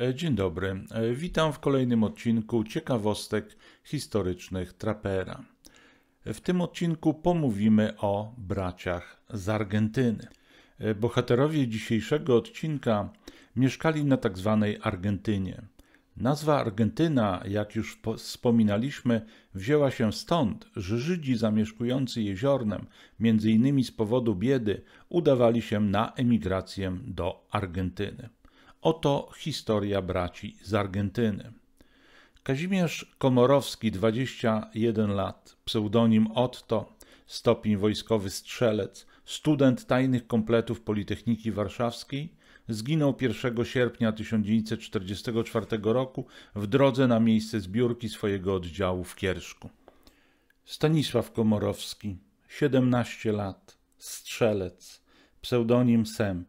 E, dzień dobry, e, witam w kolejnym odcinku ciekawostek historycznych trapera. E, w tym odcinku pomówimy o braciach z Argentyny. Bohaterowie dzisiejszego odcinka mieszkali na tzw. Tak Argentynie. Nazwa Argentyna, jak już wspominaliśmy, wzięła się stąd, że Żydzi zamieszkujący jeziornem, między innymi z powodu biedy, udawali się na emigrację do Argentyny. Oto historia braci z Argentyny. Kazimierz Komorowski, 21 lat, pseudonim Otto, stopień wojskowy strzelec, student tajnych kompletów Politechniki Warszawskiej, zginął 1 sierpnia 1944 roku w drodze na miejsce zbiórki swojego oddziału w Kierszku. Stanisław Komorowski, 17 lat, strzelec, pseudonim Semp,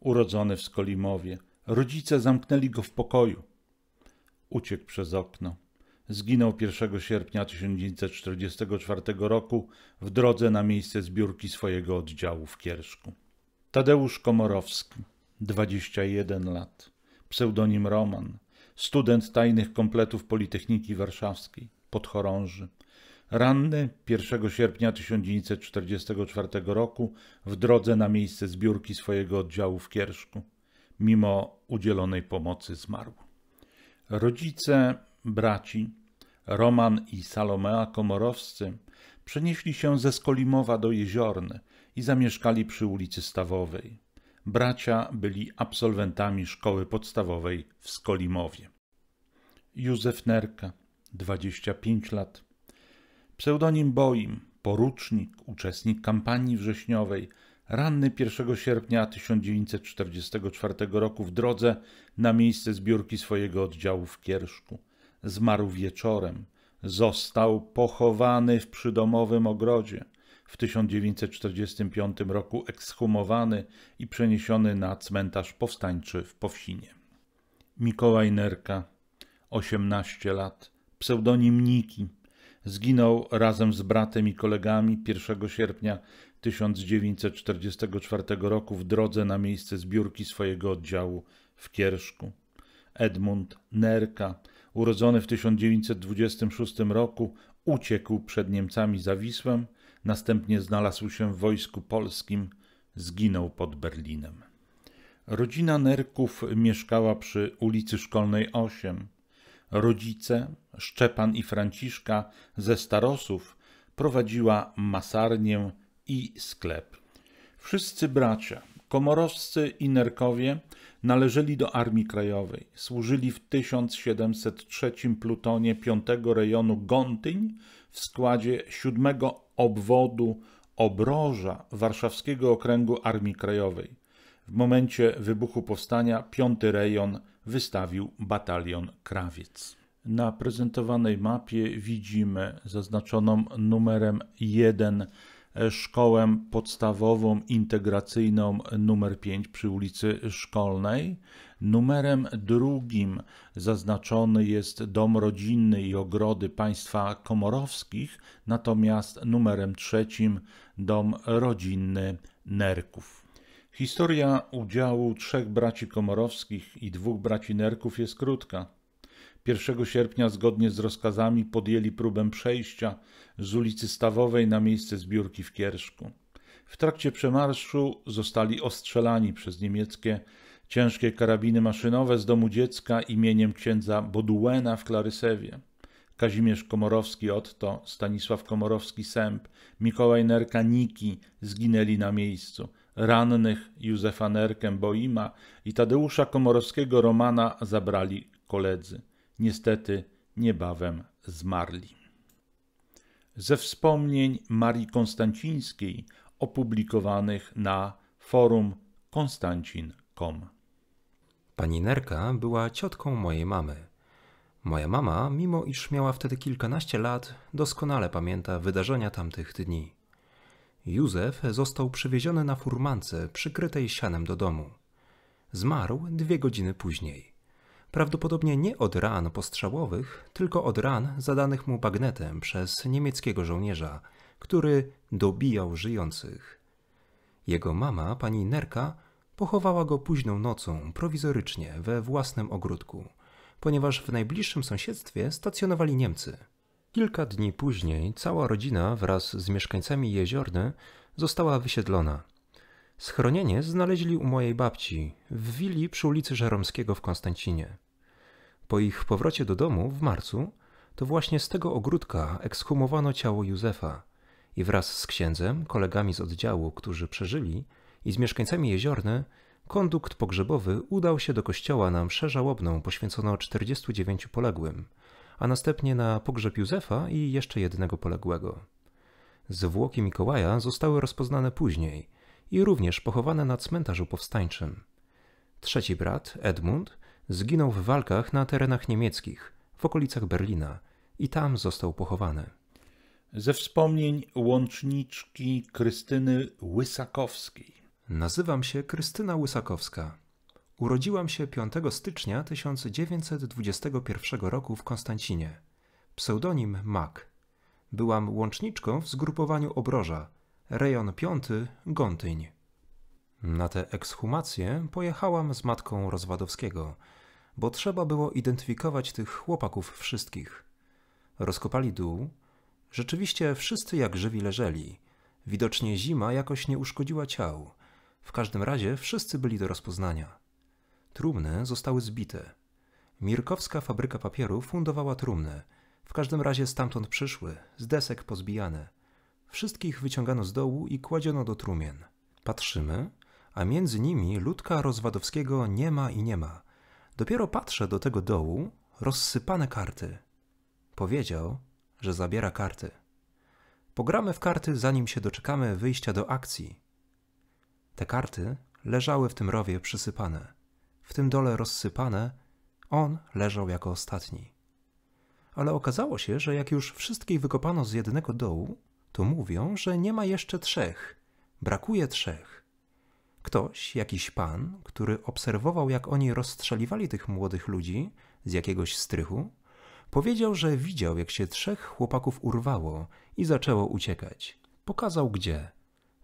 urodzony w Skolimowie. Rodzice zamknęli go w pokoju. Uciekł przez okno. Zginął 1 sierpnia 1944 roku w drodze na miejsce zbiórki swojego oddziału w Kierszku. Tadeusz Komorowski, 21 lat, pseudonim Roman, student tajnych kompletów Politechniki Warszawskiej, podchorąży. Ranny 1 sierpnia 1944 roku w drodze na miejsce zbiórki swojego oddziału w Kierszku mimo udzielonej pomocy zmarł. Rodzice braci Roman i Salomea Komorowscy przenieśli się ze Skolimowa do Jeziorny i zamieszkali przy ulicy Stawowej. Bracia byli absolwentami szkoły podstawowej w Skolimowie. Józef Nerka, 25 lat. Pseudonim Boim, porucznik, uczestnik kampanii wrześniowej – ranny 1 sierpnia 1944 roku w drodze na miejsce zbiórki swojego oddziału w Kierszku. Zmarł wieczorem. Został pochowany w przydomowym ogrodzie. W 1945 roku ekshumowany i przeniesiony na cmentarz powstańczy w Powsinie. Mikołaj Nerka, 18 lat, pseudonim Niki, zginął razem z bratem i kolegami 1 sierpnia 1944 roku w drodze na miejsce zbiórki swojego oddziału w Kierszku. Edmund Nerka, urodzony w 1926 roku, uciekł przed Niemcami za Wisłę, następnie znalazł się w wojsku polskim, zginął pod Berlinem. Rodzina Nerków mieszkała przy ulicy Szkolnej 8. Rodzice, Szczepan i Franciszka ze Starosów, prowadziła masarnię i sklep. Wszyscy bracia, komorowscy i nerkowie, należeli do Armii Krajowej. Służyli w 1703 plutonie 5 rejonu Gontyń w składzie 7 obwodu Obroża Warszawskiego Okręgu Armii Krajowej. W momencie wybuchu powstania 5 rejon wystawił batalion Krawiec. Na prezentowanej mapie widzimy zaznaczoną numerem 1 szkołę podstawową integracyjną numer 5 przy ulicy Szkolnej. Numerem drugim zaznaczony jest dom rodzinny i ogrody państwa komorowskich, natomiast numerem trzecim dom rodzinny Nerków. Historia udziału trzech braci komorowskich i dwóch braci Nerków jest krótka. 1 sierpnia zgodnie z rozkazami podjęli próbę przejścia z ulicy Stawowej na miejsce zbiórki w Kierszku. W trakcie przemarszu zostali ostrzelani przez niemieckie ciężkie karabiny maszynowe z domu dziecka imieniem księdza Boduena w Klarysewie. Kazimierz Komorowski Otto, Stanisław Komorowski Sęp, Mikołaj Nerka Niki zginęli na miejscu. Rannych Józefa Nerkę Boima i Tadeusza Komorowskiego Romana zabrali koledzy. Niestety niebawem zmarli. Ze wspomnień Marii Konstancińskiej opublikowanych na forum konstancin.com. Pani Nerka była ciotką mojej mamy. Moja mama, mimo iż miała wtedy kilkanaście lat, doskonale pamięta wydarzenia tamtych dni. Józef został przywieziony na furmance przykrytej sianem do domu. Zmarł dwie godziny później. Prawdopodobnie nie od ran postrzałowych, tylko od ran zadanych mu bagnetem przez niemieckiego żołnierza, który dobijał żyjących. Jego mama, pani Nerka, pochowała go późną nocą prowizorycznie we własnym ogródku, ponieważ w najbliższym sąsiedztwie stacjonowali Niemcy. Kilka dni później cała rodzina wraz z mieszkańcami jeziorny została wysiedlona. Schronienie znaleźli u mojej babci w willi przy ulicy Żeromskiego w Konstancinie. Po ich powrocie do domu w marcu, to właśnie z tego ogródka ekshumowano ciało Józefa i wraz z księdzem, kolegami z oddziału, którzy przeżyli, i z mieszkańcami Jeziorny, kondukt pogrzebowy udał się do kościoła na mszę żałobną poświęconą 49 poległym, a następnie na pogrzeb Józefa i jeszcze jednego poległego. Zwłoki Mikołaja zostały rozpoznane później i również pochowane na cmentarzu powstańczym. Trzeci brat, Edmund, Zginął w walkach na terenach niemieckich, w okolicach Berlina i tam został pochowany. Ze wspomnień łączniczki Krystyny Łysakowskiej. Nazywam się Krystyna Łysakowska. Urodziłam się 5 stycznia 1921 roku w Konstancinie. Pseudonim Mak. Byłam łączniczką w zgrupowaniu Obroża, rejon 5 Gątyń. Na tę ekshumację pojechałam z matką Rozwadowskiego, bo trzeba było identyfikować tych chłopaków wszystkich. Rozkopali dół. Rzeczywiście wszyscy jak żywi leżeli. Widocznie zima jakoś nie uszkodziła ciał. W każdym razie wszyscy byli do rozpoznania. Trumny zostały zbite. Mirkowska fabryka papieru fundowała trumny. W każdym razie stamtąd przyszły, z desek pozbijane. Wszystkich wyciągano z dołu i kładziono do trumien. Patrzymy, a między nimi ludka Rozwadowskiego nie ma i nie ma. Dopiero patrzę do tego dołu, rozsypane karty. Powiedział, że zabiera karty. Pogramy w karty, zanim się doczekamy wyjścia do akcji. Te karty leżały w tym rowie przysypane. W tym dole rozsypane, on leżał jako ostatni. Ale okazało się, że jak już wszystkich wykopano z jednego dołu, to mówią, że nie ma jeszcze trzech. Brakuje trzech. Ktoś, jakiś pan, który obserwował, jak oni rozstrzeliwali tych młodych ludzi z jakiegoś strychu, powiedział, że widział, jak się trzech chłopaków urwało i zaczęło uciekać. Pokazał gdzie.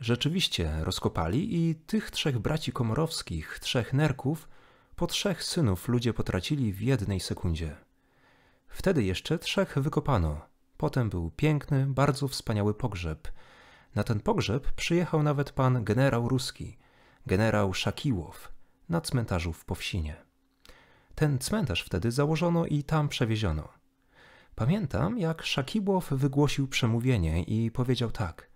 Rzeczywiście rozkopali i tych trzech braci komorowskich, trzech nerków, po trzech synów ludzie potracili w jednej sekundzie. Wtedy jeszcze trzech wykopano. Potem był piękny, bardzo wspaniały pogrzeb. Na ten pogrzeb przyjechał nawet pan generał ruski – generał Szakiłow na cmentarzu w Powsinie. Ten cmentarz wtedy założono i tam przewieziono. Pamiętam, jak Szakiłow wygłosił przemówienie i powiedział tak: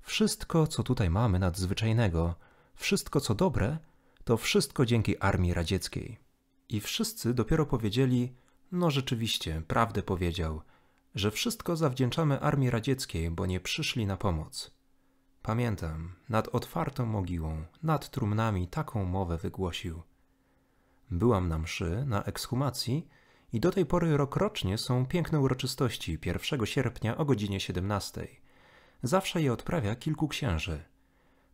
Wszystko, co tutaj mamy nadzwyczajnego, wszystko, co dobre, to wszystko dzięki armii radzieckiej. I wszyscy dopiero powiedzieli: No rzeczywiście, prawdę powiedział, że wszystko zawdzięczamy armii radzieckiej, bo nie przyszli na pomoc. Pamiętam, nad otwartą mogiłą, nad trumnami taką mowę wygłosił. Byłam na mszy, na ekshumacji i do tej pory rokrocznie są piękne uroczystości 1 sierpnia o godzinie 17. Zawsze je odprawia kilku księży.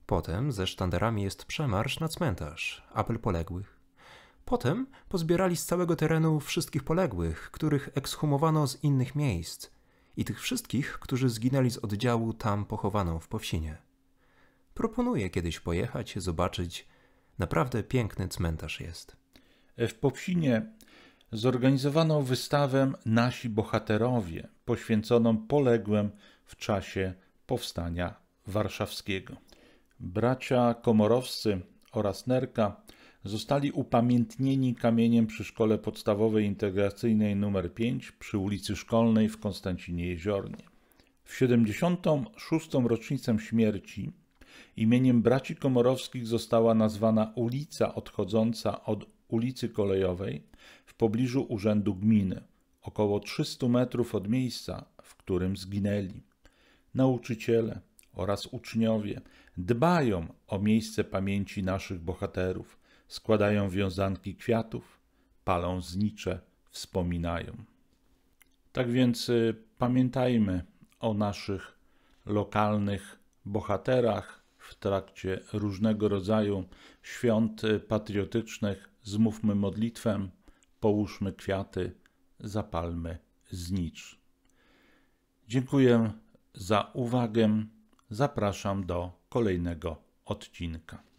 Potem ze sztandarami jest przemarsz na cmentarz, apel poległych. Potem pozbierali z całego terenu wszystkich poległych, których ekshumowano z innych miejsc i tych wszystkich, którzy zginęli z oddziału tam pochowaną w Powsinie. Proponuję kiedyś pojechać, zobaczyć. Naprawdę piękny cmentarz jest. W Popsinie zorganizowano wystawę Nasi Bohaterowie, poświęconą poległym w czasie powstania warszawskiego. Bracia Komorowscy oraz Nerka zostali upamiętnieni kamieniem przy Szkole Podstawowej Integracyjnej nr 5 przy ulicy Szkolnej w Konstancinie Jeziornie. W 76. rocznicę śmierci Imieniem braci Komorowskich została nazwana ulica odchodząca od ulicy Kolejowej w pobliżu urzędu gminy, około 300 metrów od miejsca, w którym zginęli. Nauczyciele oraz uczniowie dbają o miejsce pamięci naszych bohaterów, składają wiązanki kwiatów, palą znicze, wspominają. Tak więc y, pamiętajmy o naszych lokalnych bohaterach, w trakcie różnego rodzaju świąt patriotycznych zmówmy modlitwę, połóżmy kwiaty, zapalmy znicz. Dziękuję za uwagę. Zapraszam do kolejnego odcinka.